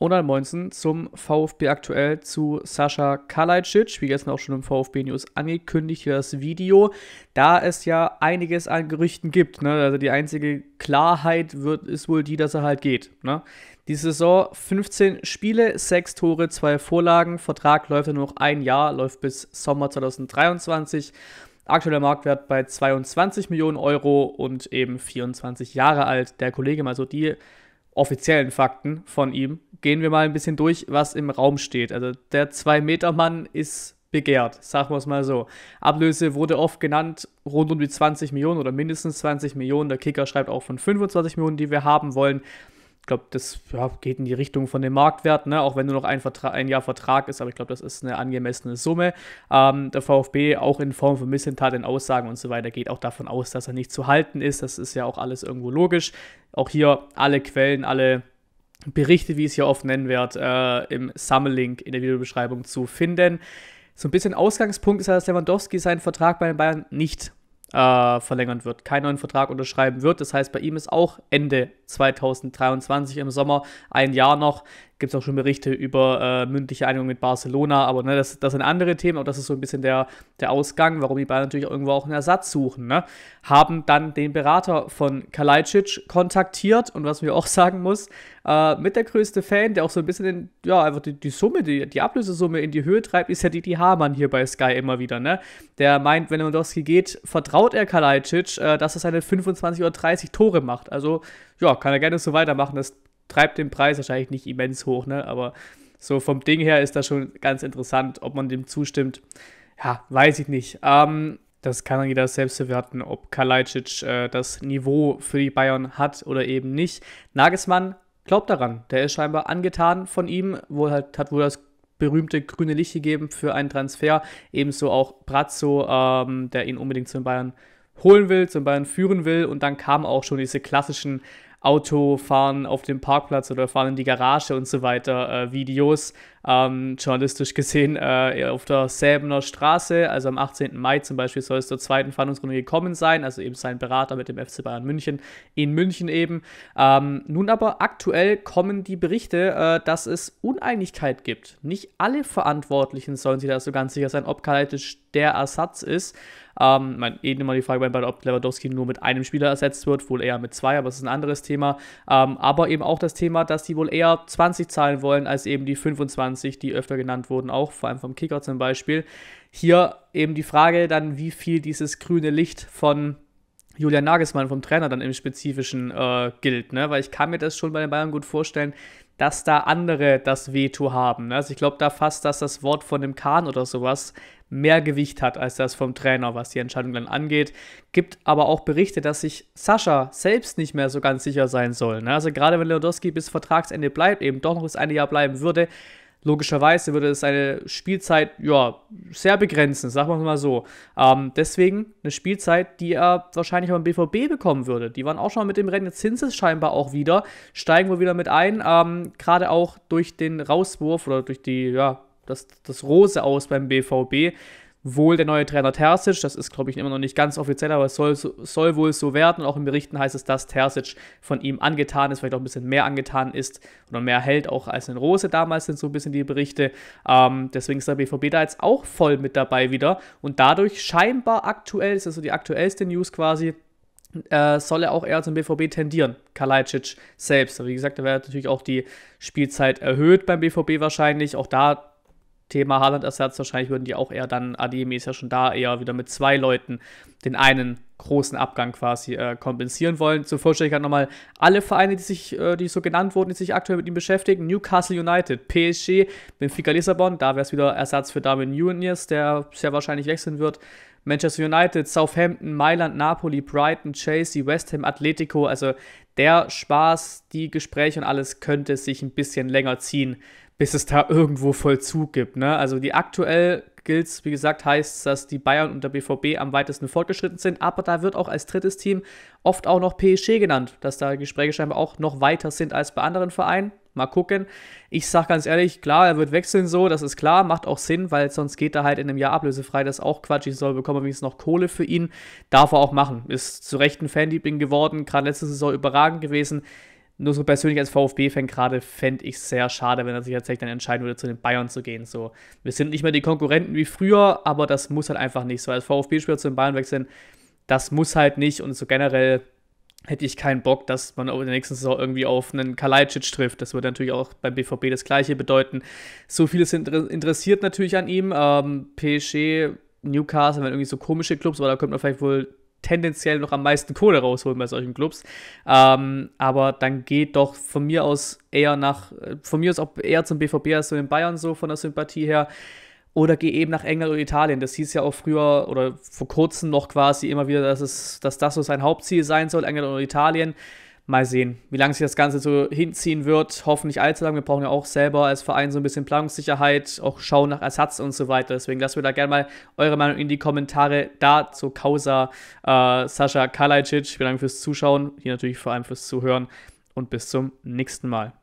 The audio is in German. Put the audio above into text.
Ronald Moinsen zum VfB aktuell zu Sascha Kalajdzic, wie gestern auch schon im VfB News angekündigt, hier das Video, da es ja einiges an Gerüchten gibt. Ne? Also die einzige Klarheit wird, ist wohl die, dass er halt geht. Ne? Die Saison 15 Spiele, 6 Tore, 2 Vorlagen, Vertrag läuft ja nur noch ein Jahr, läuft bis Sommer 2023. Aktueller Marktwert bei 22 Millionen Euro und eben 24 Jahre alt. Der Kollege mal so die offiziellen Fakten von ihm gehen wir mal ein bisschen durch, was im Raum steht. Also der 2-Meter-Mann ist begehrt, sagen wir es mal so. Ablöse wurde oft genannt, rund um die 20 Millionen oder mindestens 20 Millionen. Der Kicker schreibt auch von 25 Millionen, die wir haben wollen. Ich glaube, das ja, geht in die Richtung von dem Marktwert, ne? auch wenn nur noch ein, Vertra ein Jahr Vertrag ist, aber ich glaube, das ist eine angemessene Summe. Ähm, der VfB auch in Form von Missentat in Aussagen und so weiter geht auch davon aus, dass er nicht zu halten ist. Das ist ja auch alles irgendwo logisch. Auch hier alle Quellen, alle Berichte, wie ich es hier oft nennen werde, äh, im Summlink in der Videobeschreibung zu finden. So ein bisschen Ausgangspunkt ist ja, dass Lewandowski seinen Vertrag bei den Bayern nicht äh, verlängern wird, keinen neuen Vertrag unterschreiben wird. Das heißt, bei ihm ist auch Ende 2023 im Sommer, ein Jahr noch. Gibt es auch schon Berichte über äh, mündliche Einigung mit Barcelona, aber ne, das, das sind andere Themen, aber das ist so ein bisschen der, der Ausgang, warum die beiden natürlich auch irgendwo auch einen Ersatz suchen. Ne? Haben dann den Berater von Kalajdzic kontaktiert und was mir auch sagen muss, äh, mit der größte Fan, der auch so ein bisschen den, ja, einfach die, die Summe, die, die Ablösesumme in die Höhe treibt, ist ja die, die Hamann hier bei Sky immer wieder. Ne? Der meint, wenn Lewandowski geht, vertraut er Kalajdzic, äh, dass er seine 25 oder 30 Tore macht. Also ja, Genau, kann er gerne so weitermachen. Das treibt den Preis wahrscheinlich nicht immens hoch, ne? Aber so vom Ding her ist das schon ganz interessant, ob man dem zustimmt. Ja, weiß ich nicht. Ähm, das kann jeder selbst bewerten, ob Kalajdzic äh, das Niveau für die Bayern hat oder eben nicht. Nagelsmann glaubt daran. Der ist scheinbar angetan von ihm, wohl halt, hat wohl das berühmte grüne Licht gegeben für einen Transfer. Ebenso auch Brazzo, ähm, der ihn unbedingt zum Bayern holen will, zum Bayern führen will. Und dann kamen auch schon diese klassischen Auto fahren auf dem Parkplatz oder Fahren in die Garage und so weiter äh, Videos, ähm, journalistisch gesehen, äh, auf der Säbener Straße, also am 18. Mai zum Beispiel, soll es zur zweiten Fahndungsrunde gekommen sein, also eben sein Berater mit dem FC Bayern München in München eben. Ähm, nun aber aktuell kommen die Berichte, äh, dass es Uneinigkeit gibt. Nicht alle Verantwortlichen sollen sich da so ganz sicher sein, ob Kaletic der Ersatz ist. Ähm, mein, eben eh immer die Frage bei ob Lewandowski nur mit einem Spieler ersetzt wird, wohl eher mit zwei, aber es ist ein anderes Thema. Ähm, aber eben auch das Thema, dass die wohl eher 20 zahlen wollen, als eben die 25, die öfter genannt wurden, auch vor allem vom Kicker zum Beispiel. Hier eben die Frage dann, wie viel dieses grüne Licht von Julian Nagelsmann vom Trainer dann im Spezifischen äh, gilt, ne? Weil ich kann mir das schon bei den Bayern gut vorstellen, dass da andere das Veto haben. Ne? Also ich glaube da fast, dass das Wort von dem Kahn oder sowas mehr Gewicht hat als das vom Trainer, was die Entscheidung dann angeht. Gibt aber auch Berichte, dass sich Sascha selbst nicht mehr so ganz sicher sein soll. Ne? Also gerade wenn Lewandowski bis Vertragsende bleibt, eben doch noch das eine Jahr bleiben würde, Logischerweise würde es seine Spielzeit ja, sehr begrenzen, sagen wir mal so. Ähm, deswegen eine Spielzeit, die er wahrscheinlich beim BVB bekommen würde. Die waren auch schon mit dem Rennen. Jetzt sind scheinbar auch wieder, steigen wir wieder mit ein. Ähm, Gerade auch durch den Rauswurf oder durch die, ja, das, das Rose aus beim BVB wohl der neue Trainer Terzic. Das ist, glaube ich, immer noch nicht ganz offiziell, aber es soll, soll wohl so werden. Und auch in Berichten heißt es, dass Terzic von ihm angetan ist, vielleicht auch ein bisschen mehr angetan ist oder mehr hält auch als in Rose. Damals sind so ein bisschen die Berichte. Ähm, deswegen ist der BVB da jetzt auch voll mit dabei wieder. Und dadurch scheinbar aktuell, das ist so die aktuellste News quasi, äh, soll er auch eher zum BVB tendieren, Kalajdzic selbst. Aber wie gesagt, da wäre natürlich auch die Spielzeit erhöht beim BVB wahrscheinlich. Auch da Thema Haaland-Ersatz, wahrscheinlich würden die auch eher dann, Ademi ist ja schon da, eher wieder mit zwei Leuten den einen großen Abgang quasi äh, kompensieren wollen. Zur Vorstellung nochmal alle Vereine, die sich, äh, die so genannt wurden, die sich aktuell mit ihm beschäftigen. Newcastle United, PSG, Benfica Lissabon, da wäre es wieder Ersatz für Darwin Nunez, der sehr wahrscheinlich wechseln wird. Manchester United, Southampton, Mailand, Napoli, Brighton, Chelsea, West Ham, Atletico. Also der Spaß, die Gespräche und alles könnte sich ein bisschen länger ziehen, bis es da irgendwo Vollzug gibt. Ne? Also die aktuell gilt wie gesagt, heißt, dass die Bayern und der BVB am weitesten fortgeschritten sind. Aber da wird auch als drittes Team oft auch noch PSG genannt, dass da Gespräche scheinbar auch noch weiter sind als bei anderen Vereinen. Mal gucken. Ich sage ganz ehrlich, klar, er wird wechseln so, das ist klar, macht auch Sinn, weil sonst geht er halt in einem Jahr ablösefrei. Das ist auch Quatsch. Ich soll bekommen wenigstens noch Kohle für ihn. Darf er auch machen. Ist zu Recht ein Fanliebling geworden, gerade letzte Saison überragend gewesen nur so persönlich als VfB-Fan gerade fände ich es sehr schade, wenn er sich tatsächlich dann entscheiden würde, zu den Bayern zu gehen. So, wir sind nicht mehr die Konkurrenten wie früher, aber das muss halt einfach nicht. So, als VfB-Spieler zu den Bayern wechseln, das muss halt nicht. Und so generell hätte ich keinen Bock, dass man in der nächsten Saison irgendwie auf einen Kalajdzic trifft. Das würde natürlich auch beim BVB das Gleiche bedeuten. So viele sind interessiert natürlich an ihm. Ähm, PSG, Newcastle, wenn irgendwie so komische Clubs, aber da könnte man vielleicht wohl tendenziell noch am meisten Kohle rausholen bei solchen Clubs. Ähm, aber dann geht doch von mir aus eher nach, von mir aus auch eher zum BVB als zu den Bayern so von der Sympathie her. Oder geh eben nach England oder Italien. Das hieß ja auch früher oder vor kurzem noch quasi immer wieder, dass, es, dass das so sein Hauptziel sein soll, England oder Italien mal sehen, wie lange sich das Ganze so hinziehen wird. Hoffentlich allzu lange. Wir brauchen ja auch selber als Verein so ein bisschen Planungssicherheit, auch schauen nach Ersatz und so weiter. Deswegen lasst mir da gerne mal eure Meinung in die Kommentare da zur Causa äh, Sascha Kalajdzic. Vielen Dank fürs Zuschauen, hier natürlich vor allem fürs Zuhören und bis zum nächsten Mal.